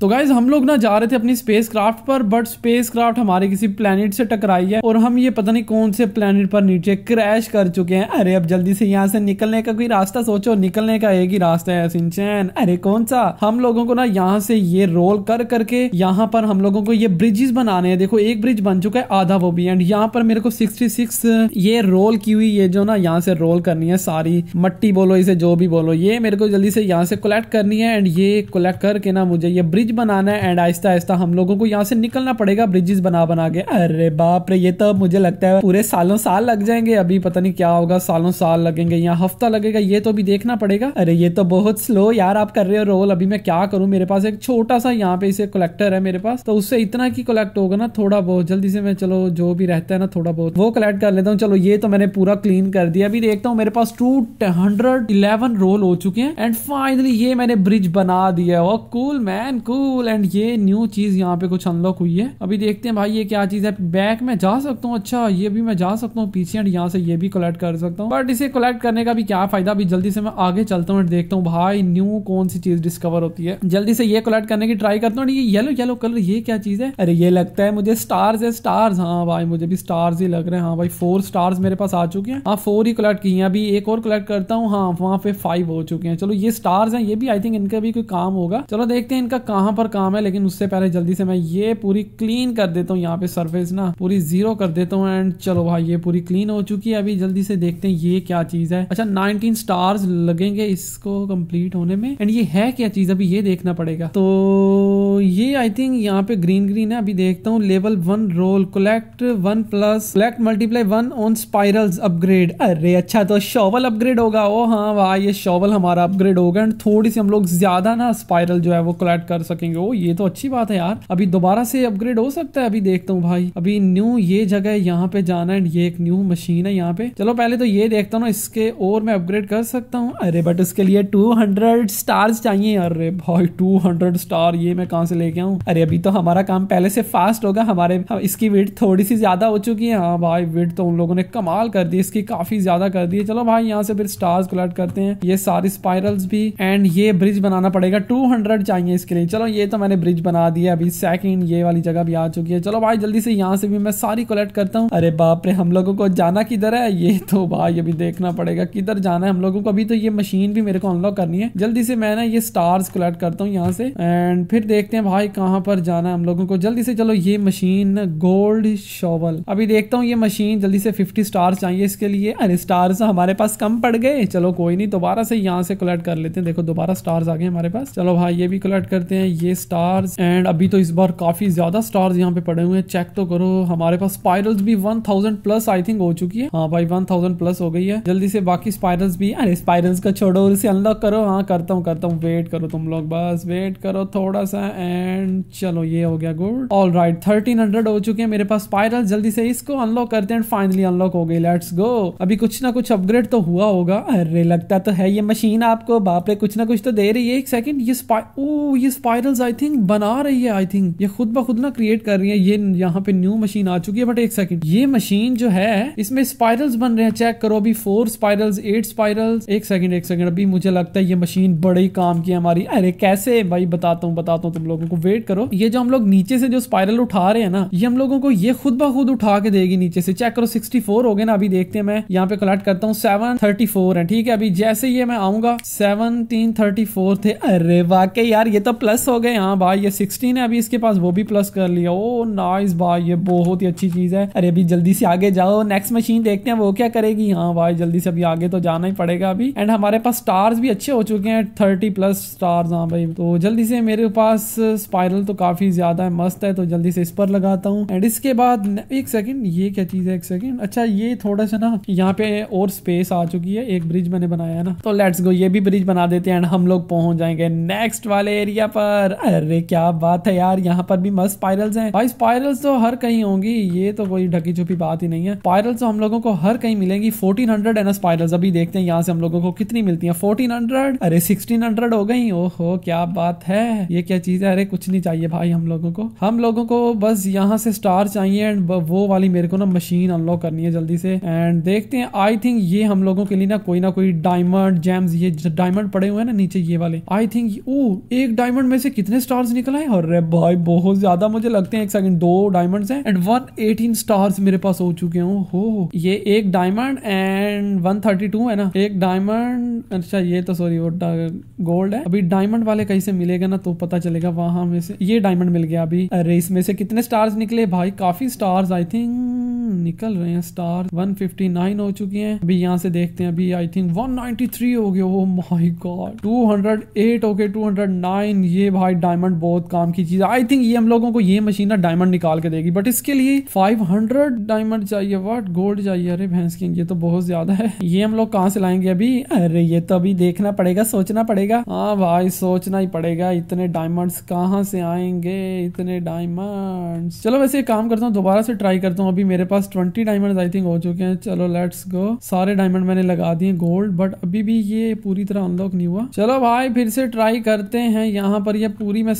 तो गाइज हम लोग ना जा रहे थे अपनी स्पेस क्राफ्ट पर बट स्पेस क्राफ्ट हमारे किसी प्लेनेट से टकराई है और हम ये पता नहीं कौन से प्लेनेट पर नीचे क्रैश कर चुके हैं अरे अब जल्दी से यहाँ से निकलने का कोई रास्ता सोचो निकलने का एक ही रास्ता है सिंचैन अरे कौन सा हम लोगों को ना यहाँ से ये रोल कर करके यहाँ पर हम लोगों को ये ब्रिजेस बनाने हैं देखो एक ब्रिज बन चुका है आधा वो भी एंड यहाँ पर मेरे को सिक्सटी सिक्स ये रोल की हुई ये जो ना यहाँ से रोल करनी है सारी मट्टी बोलो इसे जो भी बोलो ये मेरे को जल्दी से यहाँ से कलेक्ट करनी है एंड ये कलेक्ट करके ना मुझे ये ब्रिज ब्रिज बनाना है एंड आहिस्ता आहिस्ता हम लोगों को यहाँ से निकलना पड़ेगा ब्रिजेस बना बना के अरे बाप रे ये तो मुझे लगता है पूरे सालों साल लग जाएंगे अभी पता नहीं क्या होगा सालों साल लगेंगे या हफ्ता लगेगा ये तो भी देखना पड़ेगा अरे ये तो बहुत स्लो यार आप कर रहे हो रोल अभी मैं क्या करूँ मेरे पास एक छोटा सा यहाँ पे इसे कलेक्टर है मेरे पास तो उससे इतना की कलेक्ट होगा ना थोड़ा बहुत जल्दी से मैं चलो जो भी रहता है ना थोड़ा बहुत वो कलेक्ट कर लेता हूँ चलो ये तो मैंने पूरा क्लीन कर दिया अभी देखता हूँ मेरे पास टू हंड्रेड इलेवन रोल हो चुके हैं एंड फाइनली ये मैंने ब्रिज बना दिया है cool man cool cool and ये न्यू चीज यहाँ पे कुछ अनलॉक हुई है अभी देखते हैं भाई ये क्या चीज है बैक में जा सकता हूँ अच्छा ये भी मैं जा सकता हूँ पीछे एंड यहाँ से ये भी कलेक्ट कर सकता हूँ बट इसे कलेक्ट करने का भी क्या फायदा अभी जल्दी से मैं आगे चलता हूँ देखता हूँ भाई न्यू कौन सी चीज डिस्कवर होती है जल्दी से ये कलेक्ट करने की ट्राई करता हूँ ये येलो येलो कलर ये क्या चीज है अरे ये लगता है मुझे स्टार्स है स्टार्स हाँ भाई मुझे भी स्टार्स ही लग रहे हैं हाँ भाई फोर स्टार्स मेरे पास आ चुके हैं हाँ फोर ही कलेक्ट किए हैं अभी एक और कलेक्ट करता हूँ हाँ वहाँ पे फाइव हो चुके हैं चलो ये स्टार्स हैं ये भी आई थिंक इनका भी कोई काम होगा चलो देखते हैं इनका कहाँ यहाँ पर काम है लेकिन उससे पहले जल्दी से मैं ये पूरी क्लीन कर देता हूँ यहाँ पे सरफेस ना पूरी जीरो कर देता हूँ एंड चलो भाई ये पूरी क्लीन हो चुकी है अभी जल्दी से देखते हैं ये क्या चीज है अच्छा नाइनटीन स्टार्स लगेंगे इसको कंप्लीट होने में एंड ये है क्या चीज अभी ये देखना पड़ेगा तो ये आई थिंक यहाँ पे ग्रीन ग्रीन है अभी देखता हूँ level one roll collect one plus collect multiply one on spirals upgrade अरे अच्छा तो शॉवल अपग्रेड होगा ओ हाँ वाह ये शॉवल हमारा अपग्रेड होगा एंड थोड़ी सी हम लोग ज्यादा ना स्पाइरल जो है वो कलेक्ट कर सकेंगे ओ ये तो अच्छी बात है यार अभी दोबारा से अपग्रेड हो सकता है अभी देखता हूँ भाई अभी न्यू ये जगह है यहाँ पे जाना एंड ये एक न्यू मशीन है यहाँ पे चलो पहले तो ये देखता हूँ ना इसके और मैं अपग्रेड कर सकता हूँ अरे बट इसके लिए टू हंड्रेड स्टार्स चाहिए अरे भाई टू हंड्रेड स्टार ये मैं कहा से लेके आऊँ अरे अभी तो हमारा काम पहले से फास्ट होगा हमारे हम इसकी वेट थोड़ी सी ज़्यादा हो चुकी है हाँ भाई वेट तो उन लोगों ने कमाल कर दी इसकी काफ़ी ज़्यादा कर दी है चलो भाई यहाँ से फिर स्टार्स कलेक्ट करते हैं ये सारी स्पायरल्स भी एंड ये ब्रिज बनाना पड़ेगा टू हंड्रेड चाहिए इसके लिए चलो ये तो मैंने ब्रिज बना दिया अभी सेकंड ये वाली जगह भी आ चुकी है चलो भाई जल्दी से यहाँ से भी मैं सारी कलेक्ट करता हूँ अरे बाप रे हम लोगों को जाना किधर है ये तो भाई अभी देखना पड़ेगा किधर जाना है हम लोगों को अभी तो ये मशीन भी मेरे को अनलॉक करनी है जल्दी से मैं ना ये स्टार्स कलेक्ट करता हूँ यहाँ से एंड फिर देखते हैं हैं भाई कहाँ पर जाना है हम लोगों को जल्दी से चलो ये मशीन गोल्ड शॉवल अभी देखता हूँ ये मशीन जल्दी से फिफ्टी स्टार चाहिए इसके लिए अरे स्टार्स हमारे पास कम पड़ गए चलो कोई नहीं दोबारा से यहाँ से कलेक्ट कर लेते हैं देखो दोबारा स्टार्स आ गए हमारे पास चलो भाई ये भी कलेक्ट करते हैं ये स्टार्स एंड अभी तो इस बार काफी ज्यादा स्टार्स यहाँ पे पड़े हुए हैं चेक तो करो हमारे पास स्पायरल्स भी one thousand plus I think हो चुकी है हाँ भाई वन थाउजेंड प्लस हो गई है जल्दी से बाकी स्पायरल्स भी अरे स्पायरल्स का छोड़ो उसे अनलॉक करो हाँ करता हूँ करता हूँ वेट करो तुम लोग बस वेट करो थोड़ा सा एंड चलो ये हो गया good all right thirteen hundred हो चुके हैं मेरे पास स्पायरल जल्दी से इसको अनलॉक करते हैं फाइनली अनलॉक हो गई लेट्स गो अभी कुछ ना कुछ अपग्रेड तो हुआ होगा अरे लगता तो है ये मशीन आपको बाप रे कुछ ना कुछ तो दे रही है एक सेकंड ये ओ ये स्पायरल्स आई थिंक बना रही है आई थिंक ये खुद ब खुद ना क्रिएट कर रही है ये यहाँ पे न्यू मशीन आ चुकी है बट एक सेकंड ये मशीन जो है इसमें स्पाइरल्स बन रहे हैं चेक करो अभी फोर स्पायरल्स एट स्पायरल एक सेकंड एक सेकंड अभी मुझे लगता है ये मशीन बड़े काम की है हमारी अरे कैसे भाई बताता हूँ बताता हूँ तुम लोगों को वेट करो ये जो हम लोग नीचे से जो स्पायरल उठा रहे हैं ना ये हम लोगों को ये खुद ब खुद उठा के देगी नीचे से चेक करो सिक्सटी हो गए ना अभी देखते हैं मैं यहाँ पे कलेक्ट करता हूँ सेवन थर्टी फोर है ठीक है अभी जैसे ये मैं आऊंगा सेवन थे अरे वाकई यार ये तो प्लस हो गए हाँ भाई ये सिक्सटीन है अभी इसके पास वो भी प्लस कर लिया ओ नाइस भाई ये बहुत ही अच्छी चीज है अरे अभी जल्दी से आगे जाओ नेक्स्ट मशीन देखते हैं वो क्या करेगी हाँ भाई जल्दी से अभी आगे तो जाना ही पड़ेगा अभी एंड हमारे पास स्टार्स भी अच्छे हो चुके हैं थर्टी प्लस स्टार्स हाँ भाई तो जल्दी से मेरे पास स्पायरल तो काफ़ी ज़्यादा है मस्त है तो जल्दी से इस पर लगाता हूँ एंड इसके बाद एक सेकेंड ये क्या चीज़ है एक सेकेंड अच्छा ये थोड़ा सा ना यहाँ पे और स्पेस आ चुकी है एक ब्रिज मैंने बनाया है ना तो लेट्स गो ये भी ब्रिज बना देते हैं एंड हम लोग पहुंच जाएंगे नेक्स्ट वाले एरिया पर अरे क्या बात है यार यहाँ पर भी मस्त स्पायरल्स हैं भाई स्पायरल्स तो हर कहीं होंगी ये तो कोई ढकी छुपी बात ही नहीं है स्पायरल्स तो हम लोगों को हर कहीं मिलेंगी फोर्टीन हंड्रेड है ना स्पायरल्स अभी देखते हैं यहाँ से हम लोगों को कितनी मिलती है फोर्टीन हंड्रेड अरे सिक्सटीन हंड्रेड हो गई ओहो क्या बात है ये क्या चीज है अरे कुछ नहीं चाहिए भाई हम लोगों को हम लोगों को बस यहाँ से स्टार चाहिए एंड वो वाली मेरे को ना मशीन अनलॉक करनी है जल्दी से एंड देखते हैं आई थिंक ये हम लोगों के लिए ना कोई ना कोई डायमंड जेम्स ये डायमंड पड़े हुए हैं ना नीचे ये वाले आई थिंक ओ एक डायमंड में से कितने स्टार्स निकल आए अरे भाई बहुत ज्यादा मुझे लगते हैं एक सेकंड दो डायमंड है एंड वन एटीन स्टार्स मेरे पास हो चुके हूँ हो ये एक diamond and one thirty two है ना एक डायमंड अच्छा ये तो सॉरी वो गोल्ड है अभी डायमंड वाले कहीं से मिलेगा ना तो पता चलेगा वहां में से ये डायमंड मिल गया अभी रेस में से कितने स्टार्स निकले भाई काफी स्टार्स आई थिंक निकल रहे हैं स्टार 159 हो चुकी हैं अभी यहाँ से देखते हैं अभी आई थिंक 193 हो गए ओ माय गॉड 208 हंड्रेड 209 ये भाई डायमंड बहुत काम की चीज आई थिंक ये हम लोगों को ये मशीन ना डायमंड निकाल के देगी बट इसके लिए 500 डायमंड चाहिए वट गोल्ड चाहिए अरे भैंस की ये तो बहुत ज्यादा है ये हम लोग कहाँ से लाएंगे अभी अरे ये तो अभी देखना पड़ेगा सोचना पड़ेगा हाँ भाई सोचना ही पड़ेगा इतने डायमंड कहाँ से आएंगे इतने डायमंड चलो वैसे काम करता हूँ दोबारा से ट्राई करता हूँ अभी मेरे पास ट्वेंटी डायमंड आई थिंक हो चुके हैं चलो लेट्स गो सारे डायमंड मैंने लगा दिए गोल्ड बट अभी भी ये पूरी तरह अनलॉक नहीं हुआ चलो भाई फिर से ट्राई करते हैं यहाँ पर ये पूरी मैं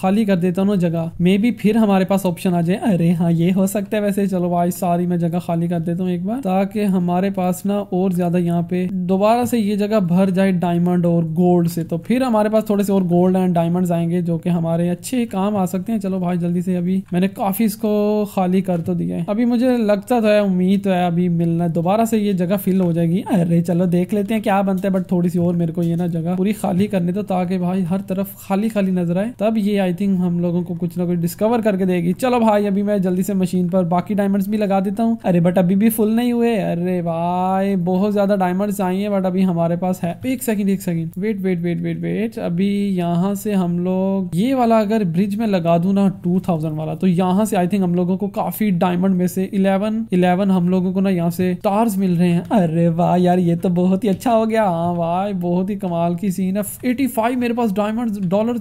खाली कर देता हूँ जगह मे बी फिर हमारे पास ऑप्शन आ जाए अरे हाँ ये हो सकता है वैसे चलो भाई सारी मैं जगह खाली कर देता हूँ एक बार ताकि हमारे पास ना और ज्यादा यहाँ पे दोबारा से ये जगह भर जाए डायमंड और गोल्ड से तो फिर हमारे पास थोड़े से और गोल्ड एंड डायमंड आएंगे जो कि हमारे अच्छे काम आ सकते हैं चलो भाई जल्दी से अभी मैंने काफी इसको खाली कर तो दिया है अभी मुझे लगता तो है उम्मीद तो है अभी मिलना दोबारा से ये जगह फिल हो जाएगी अरे चलो देख लेते हैं क्या बनता है बट थोड़ी सी और मेरे को ये ना जगह पूरी खाली करने तो ताकि भाई हर तरफ खाली खाली नजर आए तब ये आई थिंक हम लोगों को कुछ ना कुछ डिस्कवर करके देगी चलो भाई अभी मैं जल्दी से मशीन पर बाकी डायमंड्स भी लगा देता हूँ अरे बट अभी भी फुल नहीं हुए अरे भाई बहुत ज्यादा डायमंड आई है बट अभी हमारे पास है एक सेकेंड एक second wait wait wait wait wait अभी यहाँ से हम लोग ये वाला अगर ब्रिज में लगा दू ना टू वाला तो यहाँ से आई थिंक हम लोगों को काफी डायमंड में से इलेवन इलेवन इलेवन हम लोगों को ना यहाँ से स्टार्स मिल रहे हैं अरे वाह यार ये तो बहुत ही अच्छा हो गया हाँ वाह बहुत ही कमाल की सीन है एटी फाइव मेरे पास डायमंड डॉलर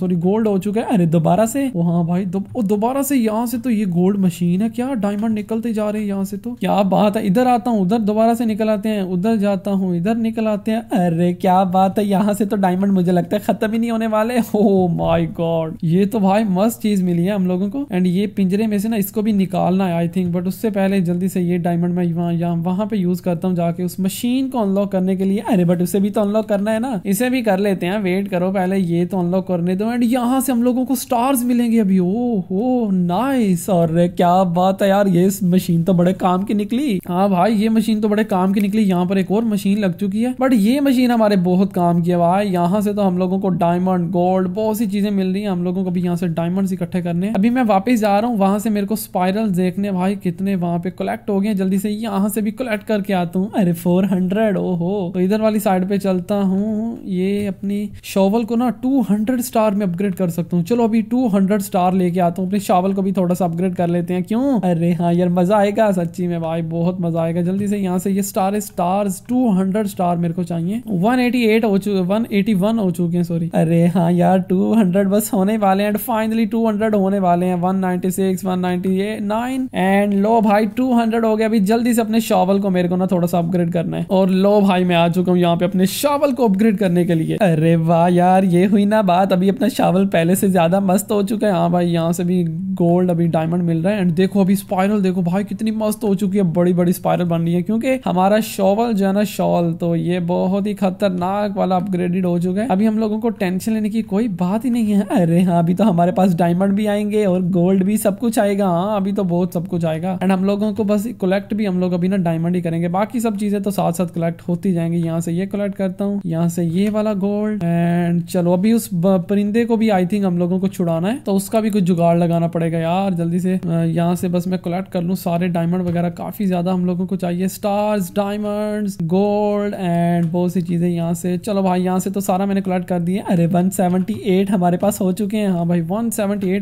सॉरी गोल्ड हो चुका है अरे दोबारा से वो हाँ भाई दोबारा से यहाँ से तो ये गोल्ड मशीन है क्या डायमंड निकलते जा रहे हैं यहाँ से तो क्या बात है इधर आता हूँ उधर दोबारा से निकल आते हैं उधर जाता हूँ इधर निकल आते हैं अरे क्या बात है यहाँ से तो डायमंड मुझे लगता है खत्म ही नहीं होने वाले हो माई गॉड ये तो भाई मस्त चीज मिली है हम लोगों को एंड ये पिंजरे में से ना इसको भी निकालना है आई थिंक बट उससे पहले जल्दी से ये डायमंड मैं वहाँ या वहाँ पे यूज़ करता हूँ जाके उस मशीन को अनलॉक करने के लिए अरे बट उसे भी तो अनलॉक करना है ना इसे भी कर लेते हैं वेट करो पहले ये तो अनलॉक करने दो एंड यहाँ से हम लोगों को स्टार्स मिलेंगे अभी ओ हो नाइस और क्या बात है यार ये मशीन तो बड़े काम की निकली हाँ भाई ये मशीन तो बड़े काम की निकली यहाँ पर एक और मशीन लग चुकी है बट ये मशीन हमारे बहुत काम की है भाई यहाँ से तो हम लोगों को डायमंड गोल्ड बहुत सी चीजें मिल रही है हम लोगों को भी यहाँ से डायमंड इकट्ठे करने अभी मैं वापिस जा रहा हूँ वहां से मेरे को स्पायरल देखने भाई कितना कितने वहाँ पे कलेक्ट हो गए जल्दी से यहाँ से भी कलेक्ट करके आता हूँ अरे फोर हंड्रेड ओ हो तो इधर वाली साइड पे चलता हूँ ये अपनी शॉवल को ना टू हंड्रेड स्टार में अपग्रेड कर सकता हूँ चलो अभी टू हंड्रेड स्टार लेके आता हूँ अपने शॉवल को भी थोड़ा सा अपग्रेड कर लेते हैं क्यों अरे हाँ यार मजा आएगा सच्ची में भाई बहुत मजा आएगा जल्दी से यहाँ से ये star star two hundred star मेरे को चाहिए वन एटी एट हो चुके वन एटी वन हो चुके हैं सॉरी अरे हाँ यार टू हंड्रेड बस होने वाले हैं एंड फाइनली टू हंड्रेड होने वाले हैं one ninety six one ninety eight nine and लो लो भाई टू हंड्रेड हो गया अभी जल्दी से अपने शॉवल को मेरे को ना थोड़ा सा अपग्रेड करना है और लो भाई मैं आ चुका हूँ यहाँ पे अपने शॉवल को अपग्रेड करने के लिए अरे वाह यार ये हुई ना बात अभी अपना शावल पहले से ज्यादा मस्त हो चुका है हाँ भाई यहाँ से भी गोल्ड अभी डायमंड मिल रहा है एंड देखो अभी स्पायरल देखो भाई कितनी मस्त हो चुकी है बड़ी बड़ी स्पायरल बन रही है क्योंकि हमारा शॉवल जो है ना शॉल तो ये बहुत ही खतरनाक वाला अपग्रेडेड हो चुका है अभी हम लोगों को टेंशन लेने की कोई बात ही नहीं है अरे हाँ अभी तो हमारे पास डायमंड भी आएंगे और गोल्ड भी सब कुछ आएगा हाँ अभी तो बहुत सब कुछ आएगा एंड हम लोगों को बस कलेक्ट भी हम लोग अभी ना डायमंड ही करेंगे बाकी सब चीज़ें तो साथ साथ कलेक्ट होती जाएंगी यहाँ से ये कलेक्ट करता हूँ यहाँ से ये वाला गोल्ड एंड चलो अभी उस परिंदे को भी आई थिंक हम लोगों को छुड़ाना है तो उसका भी कुछ जुगाड़ लगाना पड़ेगा यार जल्दी से यहाँ से बस मैं कलेक्ट कर लूँ सारे डायमंड वगैरह काफ़ी ज़्यादा हम लोगों को चाहिए स्टार्स डायमंड गोल्ड एंड बहुत सी चीज़ें यहाँ से चलो भाई यहाँ से तो सारा मैंने कलेक्ट कर दिया अरे वन हमारे पास हो चुके हैं हाँ भाई वन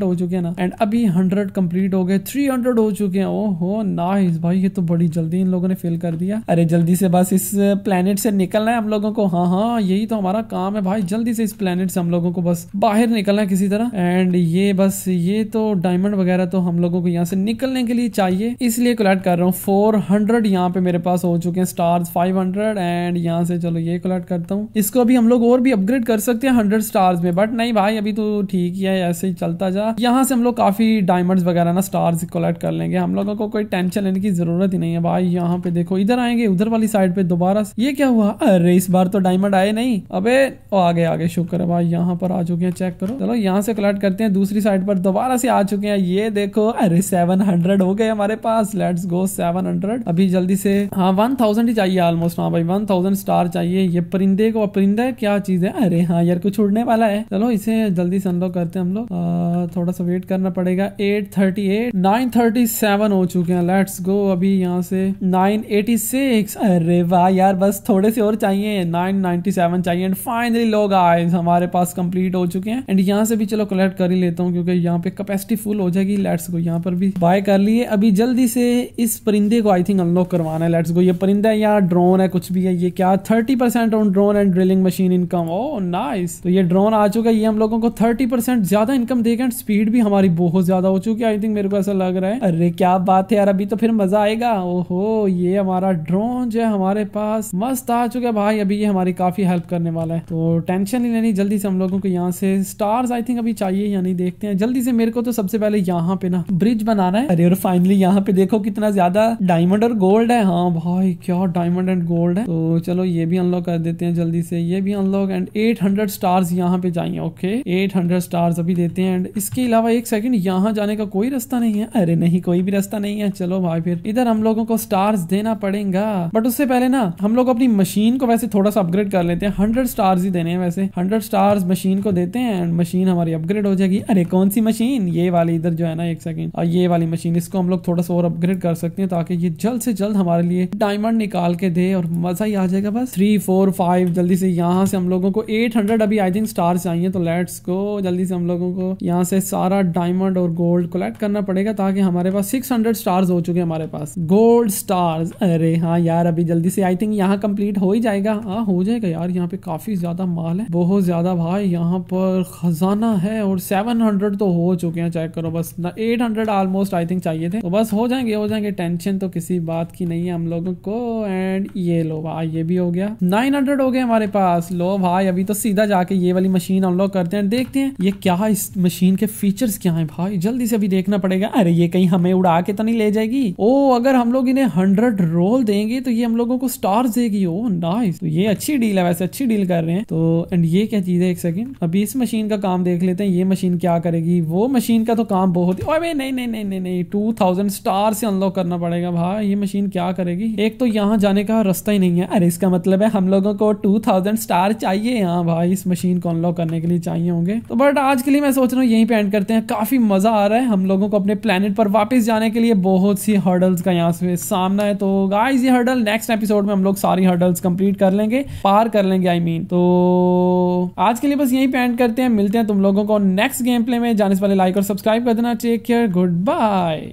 हो चुके हैं ना एंड अभी हंड्रेड कंप्लीट हो गए थ्री हो चुके हैं ओ हो नाइस भाई ये तो बड़ी जल्दी इन लोगों ने फेल कर दिया अरे जल्दी से बस इस प्लेनेट से निकलना है हम लोगों को हाँ हाँ यही तो हमारा काम है भाई जल्दी से इस प्लेनेट से हम लोगों को बस बाहर निकलना है किसी तरह एंड ये बस ये तो डायमंड वगैरह तो हम लोगों को यहाँ से निकलने के लिए चाहिए इसलिए कलेक्ट कर रहा हूँ फोर हंड्रेड यहाँ पे मेरे पास हो चुके हैं स्टार्स फाइव हंड्रेड एंड यहाँ से चलो ये कलेक्ट करता हूँ इसको अभी हम लोग और भी अपग्रेड कर सकते हैं हंड्रेड स्टार्स में बट नहीं भाई अभी तो ठीक ही है ऐसे ही चलता जा यहाँ से हम लोग काफी डायमंड वगैरह ना स्टार्स कलेक्ट कर लेंगे हम लोग लोगों को कोई टेंशन लेने की जरूरत ही नहीं है भाई यहाँ पे देखो इधर आएंगे उधर वाली साइड पे दोबारा ये क्या हुआ अरे इस बार तो डायमंड आए नहीं अबे ओ आगे आगे शुक्र है भाई यहाँ पर आ चुके हैं चेक करो चलो यहाँ से कलेक्ट करते हैं दूसरी साइड पर दोबारा से आ चुके हैं ये देखो अरे सेवन हंड्रेड हो गए हमारे पास लेट्स गो सेवन हंड्रेड अभी जल्दी से हाँ वन थाउजेंड ही चाहिए ऑलमोस्ट हाँ भाई वन थाउजेंड स्टार चाहिए ये परिंदे को परिंदे क्या चीज है अरे हाँ यार कुछ उड़ने वाला है चलो इसे जल्दी से अनलॉक करते हैं हम लोग थोड़ा सा वेट करना पड़ेगा eight thirty eight nine thirty seven हो चुके हैं लेट्स गो अभी यहाँ से 986 अरे वाह यार बस थोड़े से और चाहिए 997 चाहिए एंड फाइनली लोग आए हमारे पास कंप्लीट हो चुके हैं एंड यहाँ से भी चलो कलेक्ट कर ही लेता हूँ क्योंकि यहाँ पे कैपेसिटी फुल हो जाएगी लेट्स गो यहाँ पर भी बाय कर लिए अभी जल्दी से इस परिंदे को आई थिंक अनलॉक करवाना है लेट्स गो ये परिंदा या ड्रोन है कुछ भी है ये क्या thirty percent on drone and drilling machine income oh nice तो ये ड्रोन आ चुका है ये हम लोगों को थर्टी परसेंट ज्यादा इनकम देगा एंड स्पीड भी हमारी बहुत ज्यादा हो चुकी है आई थिंक मेरे को ऐसा लग रहा है अरे क्या बात है यार अभी तो फिर मजा आएगा ओहो ये हमारा ड्रोन जो है हमारे पास मस्त आ चुका है भाई अभी ये हमारी काफी हेल्प करने वाला है तो टेंशन नहीं लेनी जल्दी से हम लोगों को यहाँ से स्टार्स आई थिंक अभी चाहिए या नहीं देखते हैं जल्दी से मेरे को तो सबसे पहले यहाँ पे ना ब्रिज बनाना है अरे और फाइनली यहाँ पे देखो कितना ज्यादा डायमंड और गोल्ड है हाँ भाई क्या डायमंड एंड गोल्ड है तो चलो ये भी अनलॉक कर देते हैं जल्दी से ये भी अनलॉक एंड हंड्रेड स्टार्स यहाँ पे चाहिए ओके हंड्रेड स्टार्स अभी देते हैं एंड इसके अलावा एक सेकंड यहाँ जाने का कोई रास्ता नहीं है अरे नहीं कोई भी रास्ता नहीं है चलो भाई फिर इधर हम लोगों को स्टार्स देना पड़ेगा बट उससे पहले ना हम लोग अपनी मशीन को वैसे थोड़ा सा अपग्रेड कर लेते हैं हंड्रेड स्टार्स ही देने हैं वैसे हंड्रेड स्टार्स मशीन को देते हैं एंड मशीन हमारी अपग्रेड हो जाएगी अरे कौन सी मशीन ये वाली इधर जो है ना एक सेकेंड और ये वाली मशीन इसको हम लोग थोड़ा सा और अपग्रेड कर सकते हैं ताकि ये जल्द से जल्द हमारे लिए डायमंड निकाल के दे और मजा ही आ जाएगा बस थ्री फोर फाइव जल्दी से यहाँ से हम लोगों को एट हंड्रेड अभी आई थिंक स्टार चाहिए तो लेट्स को जल्दी से हम लोगों को यहाँ से सारा डायमंड और गोल्ड कलेक्ट करना पड़ेगा ताकि हमारे पास सिक्स हंड्रेड हंड्रेड स्टार्स हो चुके हैं हमारे पास गोल्ड स्टार्स अरे हाँ यार अभी जल्दी से आई थिंक यहाँ कंप्लीट हो ही जाएगा हाँ हो जाएगा यार यहाँ पे काफी ज्यादा माल है बहुत ज्यादा भाई यहाँ पर खजाना है और सेवन हंड्रेड तो हो चुके हैं चेक करो बस ना eight hundred almost I think चाहिए थे तो बस हो जाएंगे हो जाएंगे टेंशन तो किसी बात की नहीं है हम लोगों को एंड ये लो भाई ये भी हो गया नाइन हंड्रेड हो गए हमारे पास लो भाई अभी तो सीधा जाके ये वाली मशीन अनलॉक करते हैं देखते हैं ये क्या इस मशीन के फीचर्स क्या है भाई जल्दी से अभी देखना पड़ेगा अरे ये कहीं हमें उड़ा के तो पता नहीं ले जाएगी ओ अगर हम लोग इन्हें हंड्रेड रोल देंगे तो ये हम लोगों को स्टार देगी ओ नाइस तो ये अच्छी डील है वैसे अच्छी डील कर रहे हैं तो एंड ये क्या चीज है एक सेकेंड अभी इस मशीन का काम देख लेते हैं ये मशीन क्या करेगी वो मशीन का तो काम बहुत ही नहीं नहीं नहीं नहीं नहीं टू थाउजेंड स्टार से अनलॉक करना पड़ेगा भाई ये मशीन क्या करेगी एक तो यहाँ जाने का रास्ता ही नहीं है अरे इसका मतलब है हम लोगों को टू थाउजेंड स्टार चाहिए यहाँ भाई इस मशीन को अनलॉक करने के लिए चाहिए होंगे तो बट आज के लिए मैं सोच रहा हूँ यहीं पे एंड करते हैं काफी मजा आ रहा है हम लोगों को अपने प्लेनेट पर वापस जाने के लिए लिए बहुत सी हर्डल्स का यहाँ से सामना है तो गाइस ये हर्डल नेक्स्ट एपिसोड में हम लोग सारी हर्डल्स कंप्लीट कर लेंगे पार कर लेंगे आई I मीन mean. तो आज के लिए बस यही पेंट करते हैं मिलते हैं तुम लोगों को नेक्स्ट गेम प्ले में जाने से पहले लाइक और सब्सक्राइब कर देना टेक केयर गुड बाय